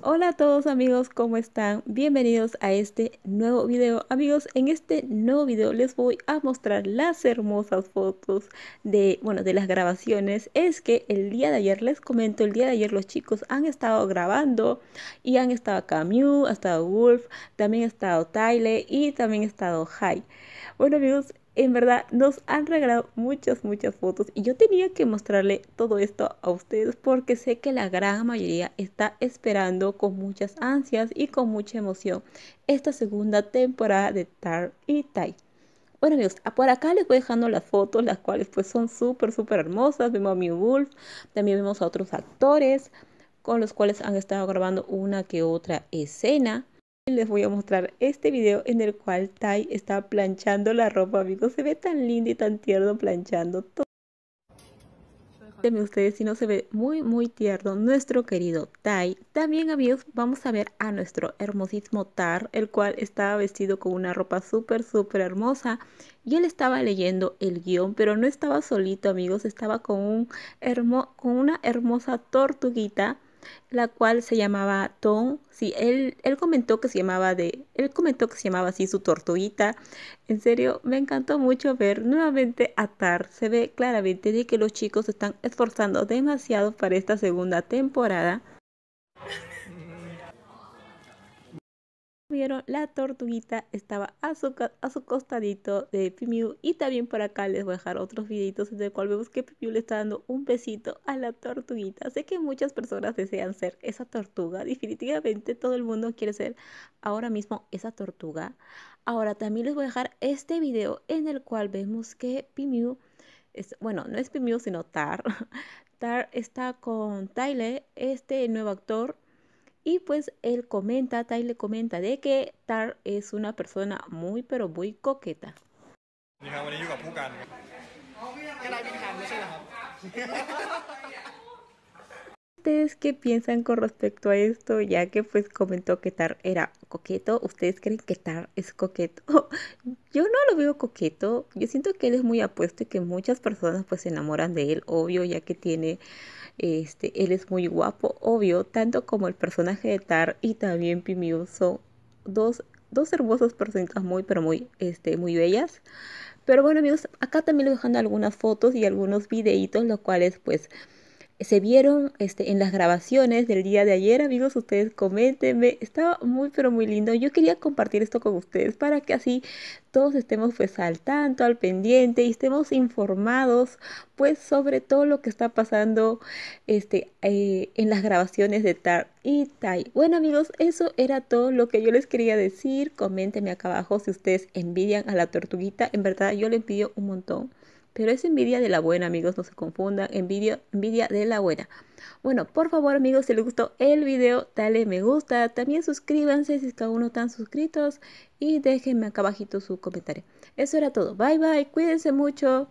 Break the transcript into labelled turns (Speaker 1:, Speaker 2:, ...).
Speaker 1: Hola a todos amigos, ¿cómo están? Bienvenidos a este nuevo video. Amigos, en este nuevo video les voy a mostrar las hermosas fotos de, bueno, de las grabaciones. Es que el día de ayer, les comento, el día de ayer los chicos han estado grabando y han estado Camus, ha estado Wolf, también ha estado Tyler y también ha estado High. Bueno amigos, en verdad nos han regalado muchas, muchas fotos y yo tenía que mostrarle todo esto a ustedes porque sé que la gran mayoría está esperando con muchas ansias y con mucha emoción esta segunda temporada de Tar y Tai. Bueno amigos, ah, por acá les voy dejando las fotos, las cuales pues son súper, súper hermosas. Vemos a Mew Wolf, también vemos a otros actores con los cuales han estado grabando una que otra escena les voy a mostrar este video en el cual Tai está planchando la ropa, amigos. Se ve tan lindo y tan tierno planchando todo. ustedes si no se ve muy muy tierno nuestro querido Tai. También amigos vamos a ver a nuestro hermosísimo Tar, el cual estaba vestido con una ropa súper súper hermosa y él estaba leyendo el guión, pero no estaba solito amigos, estaba con, un hermo con una hermosa tortuguita la cual se llamaba Tom. Sí, él, él comentó que se llamaba de, él comentó que se llamaba así su tortuguita. En serio, me encantó mucho ver nuevamente a Tar. Se ve claramente de que los chicos están esforzando demasiado para esta segunda temporada. vieron, la tortuguita estaba a su, a su costadito de Pimiu. Y también por acá les voy a dejar otros videitos en el cual vemos que Pimiu le está dando un besito a la tortuguita. Sé que muchas personas desean ser esa tortuga. Definitivamente todo el mundo quiere ser ahora mismo esa tortuga. Ahora también les voy a dejar este video en el cual vemos que Pimiu, es, bueno, no es Pimiu sino Tar. Tar está con Tyler, este nuevo actor y pues él comenta, Tai le comenta de que Tar es una persona muy pero muy coqueta. ¿Ustedes qué piensan con respecto a esto? Ya que pues comentó que Tar era coqueto, ¿ustedes creen que Tar es coqueto? yo no lo veo coqueto, yo siento que él es muy apuesto y que muchas personas pues se enamoran de él, obvio, ya que tiene, este, él es muy guapo, obvio, tanto como el personaje de Tar y también Pimiu oh, son dos, dos hermosas personitas muy, pero muy, este, muy bellas. Pero bueno amigos, acá también les dejando algunas fotos y algunos videitos, los cuales pues se vieron este, en las grabaciones del día de ayer, amigos, ustedes coméntenme. Estaba muy, pero muy lindo. Yo quería compartir esto con ustedes para que así todos estemos pues al tanto, al pendiente y estemos informados pues sobre todo lo que está pasando este, eh, en las grabaciones de TAR y TAI. Bueno amigos, eso era todo lo que yo les quería decir. Coméntenme acá abajo si ustedes envidian a la tortuguita. En verdad yo le envidio un montón. Pero es envidia de la buena, amigos, no se confundan, envidia, de la buena. Bueno, por favor, amigos, si les gustó el video, dale me gusta. También suscríbanse si es que aún no están suscritos. Y déjenme acá abajito su comentario. Eso era todo. Bye, bye. Cuídense mucho.